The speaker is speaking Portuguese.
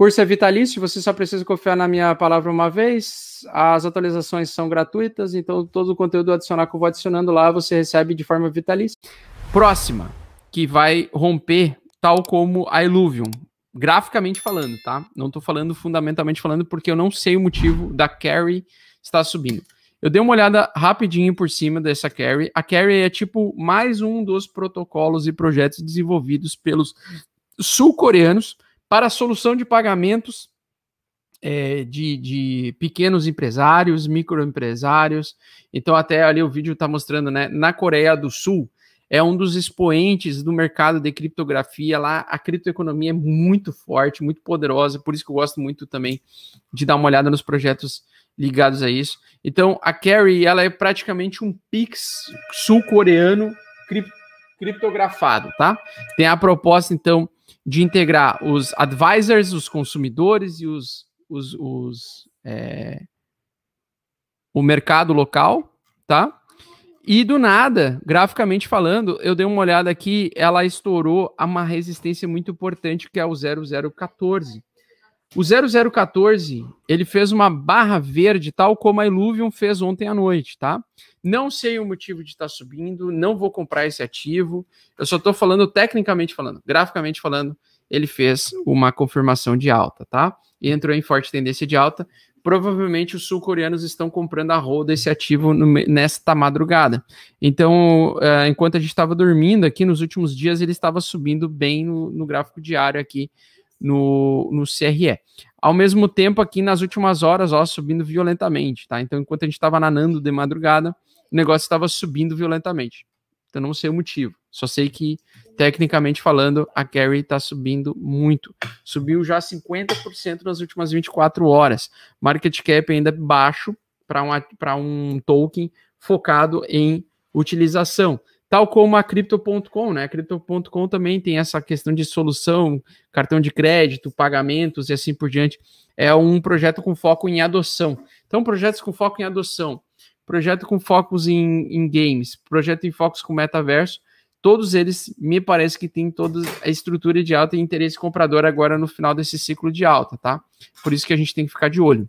Curso é vitalício, você só precisa confiar na minha palavra uma vez. As atualizações são gratuitas, então todo o conteúdo adicional que eu vou adicionando lá você recebe de forma vitalícia. Próxima, que vai romper tal como a Illuvium, graficamente falando, tá? Não tô falando fundamentalmente falando porque eu não sei o motivo da carry estar subindo. Eu dei uma olhada rapidinho por cima dessa carry. A carry é tipo mais um dos protocolos e projetos desenvolvidos pelos sul-coreanos para a solução de pagamentos é, de, de, pequenos empresários, microempresários. Então, até ali o vídeo está mostrando, né? Na Coreia do Sul, é um dos expoentes do mercado de criptografia lá. A criptoeconomia é muito forte, muito poderosa, por isso que eu gosto muito também de dar uma olhada nos projetos ligados a isso. Então, a Carrie, ela é praticamente um Pix sul-coreano criptografado, tá? Tem a proposta, então, de integrar os advisors, os consumidores e os, os, os é, o mercado local, tá? E do nada, graficamente falando, eu dei uma olhada aqui, ela estourou a uma resistência muito importante que é o 0014, o 0014, ele fez uma barra verde, tal como a Illuvium fez ontem à noite, tá? Não sei o motivo de estar tá subindo, não vou comprar esse ativo. Eu só estou falando tecnicamente falando, graficamente falando, ele fez uma confirmação de alta, tá? E entrou em forte tendência de alta. Provavelmente os sul-coreanos estão comprando a roll desse ativo no, nesta madrugada. Então, uh, enquanto a gente estava dormindo aqui nos últimos dias, ele estava subindo bem no, no gráfico diário aqui no, no CRE. Ao mesmo tempo, aqui nas últimas horas, ó, subindo violentamente, tá? Então, enquanto a gente estava nanando de madrugada, o negócio estava subindo violentamente. Então, não sei o motivo. Só sei que, tecnicamente falando, a carry está subindo muito. Subiu já 50% nas últimas 24 horas. Market cap ainda baixo para um, um token focado em utilização. Tal como a Crypto.com, né? A Crypto.com também tem essa questão de solução, cartão de crédito, pagamentos e assim por diante. É um projeto com foco em adoção. Então, projetos com foco em adoção, projeto com focos em, em games, projeto em focos com metaverso, todos eles me parece que têm toda a estrutura de alta e interesse comprador agora no final desse ciclo de alta, tá? Por isso que a gente tem que ficar de olho.